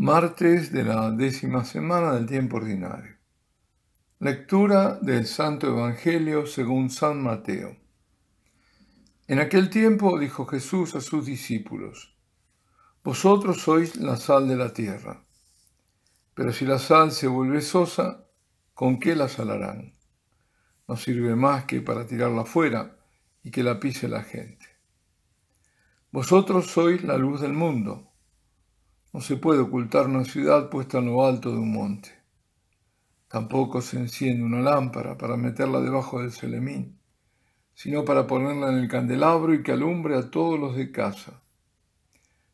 martes de la décima semana del tiempo ordinario. Lectura del Santo Evangelio según San Mateo. En aquel tiempo dijo Jesús a sus discípulos, Vosotros sois la sal de la tierra, pero si la sal se vuelve sosa, ¿con qué la salarán? No sirve más que para tirarla fuera y que la pise la gente. Vosotros sois la luz del mundo. No se puede ocultar una ciudad puesta en lo alto de un monte. Tampoco se enciende una lámpara para meterla debajo del selemín, sino para ponerla en el candelabro y que alumbre a todos los de casa.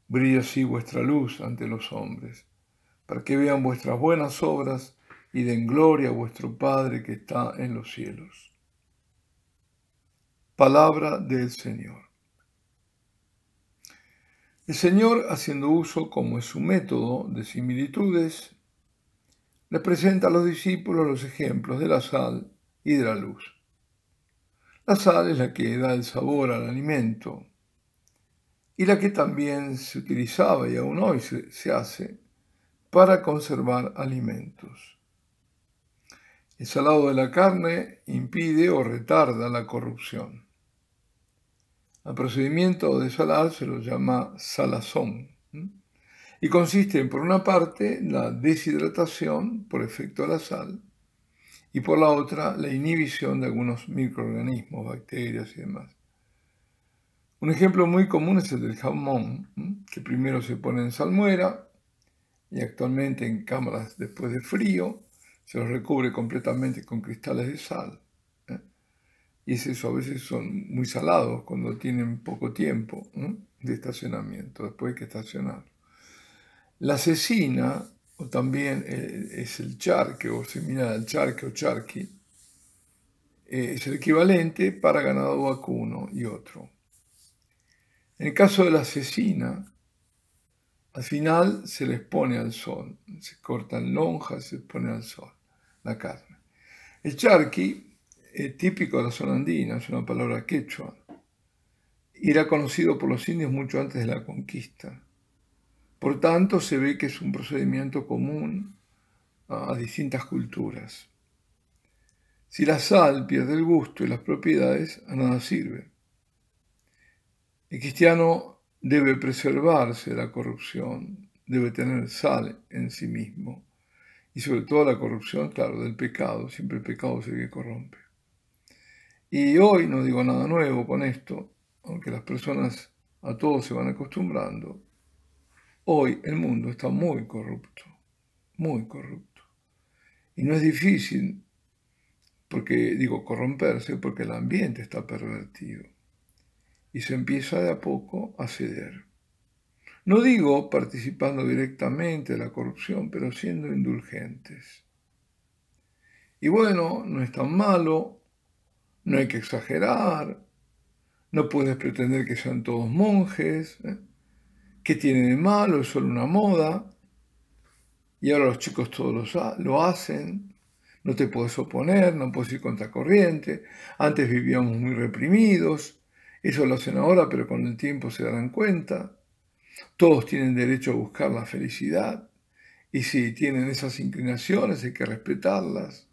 Brilla así vuestra luz ante los hombres, para que vean vuestras buenas obras y den gloria a vuestro Padre que está en los cielos. Palabra del Señor. El Señor, haciendo uso, como es su método, de similitudes, le presenta a los discípulos los ejemplos de la sal y de la luz. La sal es la que da el sabor al alimento y la que también se utilizaba y aún hoy se, se hace para conservar alimentos. El salado de la carne impide o retarda la corrupción. El procedimiento de salar se lo llama salazón y consiste en, por una parte, la deshidratación por efecto de la sal y por la otra, la inhibición de algunos microorganismos, bacterias y demás. Un ejemplo muy común es el del jamón, que primero se pone en salmuera y actualmente en cámaras después de frío se los recubre completamente con cristales de sal y es eso, a veces son muy salados cuando tienen poco tiempo de estacionamiento, después hay que estacionar. La cecina, o también eh, es el charque, o similar al charque o charqui, eh, es el equivalente para ganado vacuno y otro. En el caso de la cecina, al final se les pone al sol, se cortan lonjas, se pone al sol la carne. El charqui típico de la andina, es una palabra quechua, y era conocido por los indios mucho antes de la conquista. Por tanto, se ve que es un procedimiento común a distintas culturas. Si la sal pierde el gusto y las propiedades, a nada sirve. El cristiano debe preservarse de la corrupción, debe tener sal en sí mismo, y sobre todo la corrupción, claro, del pecado, siempre el pecado es el que corrompe. Y hoy no digo nada nuevo con esto, aunque las personas a todos se van acostumbrando. Hoy el mundo está muy corrupto, muy corrupto. Y no es difícil, porque digo corromperse, porque el ambiente está pervertido. Y se empieza de a poco a ceder. No digo participando directamente de la corrupción, pero siendo indulgentes. Y bueno, no es tan malo no hay que exagerar, no puedes pretender que sean todos monjes, ¿eh? que tienen de malo? Es solo una moda. Y ahora los chicos todos lo, lo hacen, no te puedes oponer, no puedes ir contra corriente, antes vivíamos muy reprimidos, eso lo hacen ahora, pero con el tiempo se darán cuenta. Todos tienen derecho a buscar la felicidad. Y si tienen esas inclinaciones hay que respetarlas.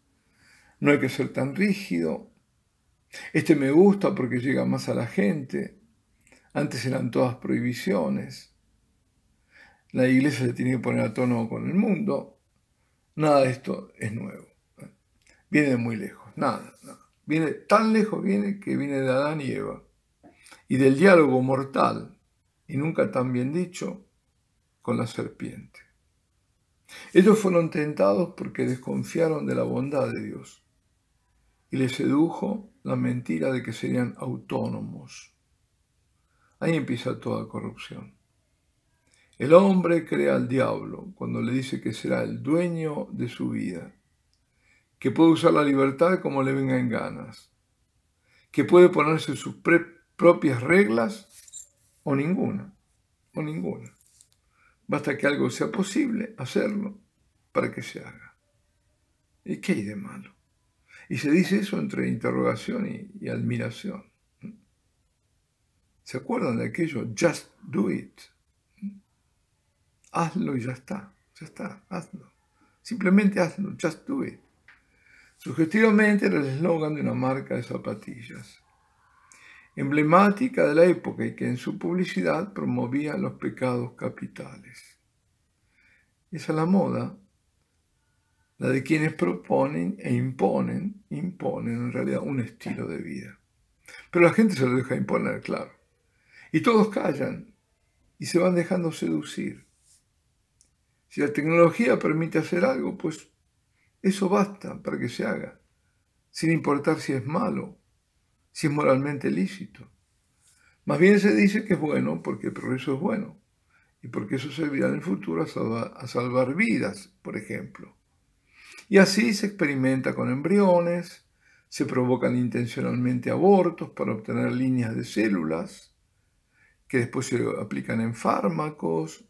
No hay que ser tan rígido. Este me gusta porque llega más a la gente. Antes eran todas prohibiciones. La iglesia se tiene que poner a tono con el mundo. Nada de esto es nuevo. Viene de muy lejos, nada, Viene tan lejos viene que viene de Adán y Eva. Y del diálogo mortal, y nunca tan bien dicho, con la serpiente. Ellos fueron tentados porque desconfiaron de la bondad de Dios y le sedujo la mentira de que serían autónomos. Ahí empieza toda corrupción. El hombre crea al diablo cuando le dice que será el dueño de su vida, que puede usar la libertad como le venga en ganas, que puede ponerse sus propias reglas o ninguna, o ninguna. Basta que algo sea posible hacerlo para que se haga. ¿Y qué hay de malo? Y se dice eso entre interrogación y, admiración. ¿Se acuerdan de aquello? Just do it. Hazlo y ya está. Ya está, hazlo. Simplemente hazlo, just do it. Sugestivamente era el eslogan de una marca de zapatillas, emblemática de la época y que en su publicidad promovía los pecados capitales. Es la moda la de quienes proponen e imponen, imponen en realidad un estilo de vida. Pero la gente se lo deja imponer, claro. Y todos callan y se van dejando seducir. Si la tecnología permite hacer algo, pues eso basta para que se haga, sin importar si es malo, si es moralmente lícito. Más bien se dice que es bueno porque el progreso es bueno y porque eso servirá en el futuro a salvar, a salvar vidas, por ejemplo. Y así se experimenta con embriones, se provocan intencionalmente abortos para obtener líneas de células, que después se aplican en fármacos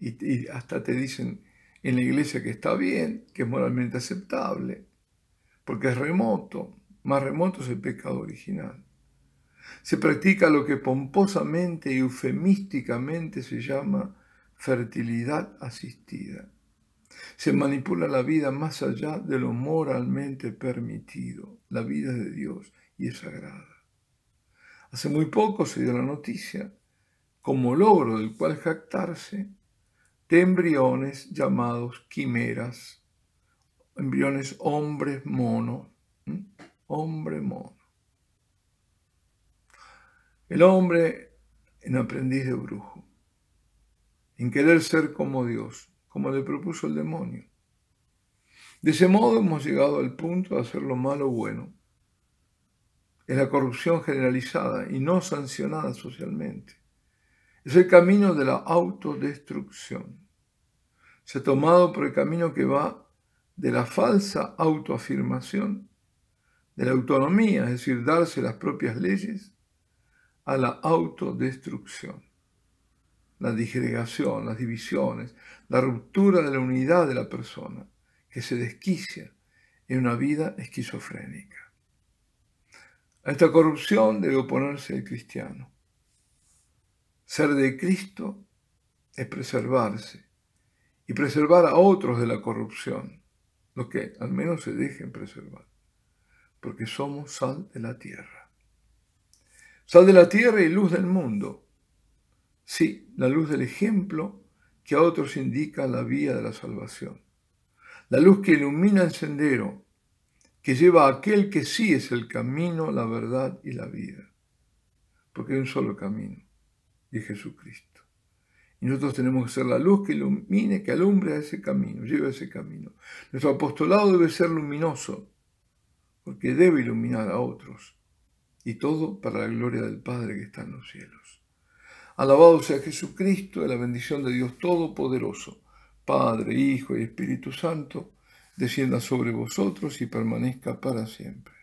y, y hasta te dicen en la iglesia que está bien, que es moralmente aceptable, porque es remoto, más remoto es el pecado original. Se practica lo que pomposamente y eufemísticamente se llama fertilidad asistida. Se manipula la vida más allá de lo moralmente permitido. La vida de Dios y es sagrada. Hace muy poco se dio la noticia, como logro del cual jactarse, de embriones llamados quimeras, embriones hombres mono, hombre mono. El hombre en aprendiz de brujo, en querer ser como Dios, como le propuso el demonio. De ese modo hemos llegado al punto de hacer lo malo bueno. Es la corrupción generalizada y no sancionada socialmente. Es el camino de la autodestrucción. Se ha tomado por el camino que va de la falsa autoafirmación, de la autonomía, es decir, darse las propias leyes, a la autodestrucción la disgregación, las divisiones, la ruptura de la unidad de la persona, que se desquicia en una vida esquizofrénica. A esta corrupción debe oponerse el cristiano. Ser de Cristo es preservarse y preservar a otros de la corrupción, lo que al menos se dejen preservar, porque somos sal de la tierra. Sal de la tierra y luz del mundo sí, la luz del ejemplo que a otros indica la vía de la salvación. La luz que ilumina el sendero, que lleva a aquel que sí es el camino, la verdad y la vida. Porque hay un solo camino, y Jesucristo. Y nosotros tenemos que ser la luz que ilumine, que alumbre ese camino, lleve ese camino. Nuestro apostolado debe ser luminoso, porque debe iluminar a otros. Y todo para la gloria del Padre que está en los cielos. Alabado sea Jesucristo, de la bendición de Dios Todopoderoso, Padre, Hijo y Espíritu Santo, descienda sobre vosotros y permanezca para siempre.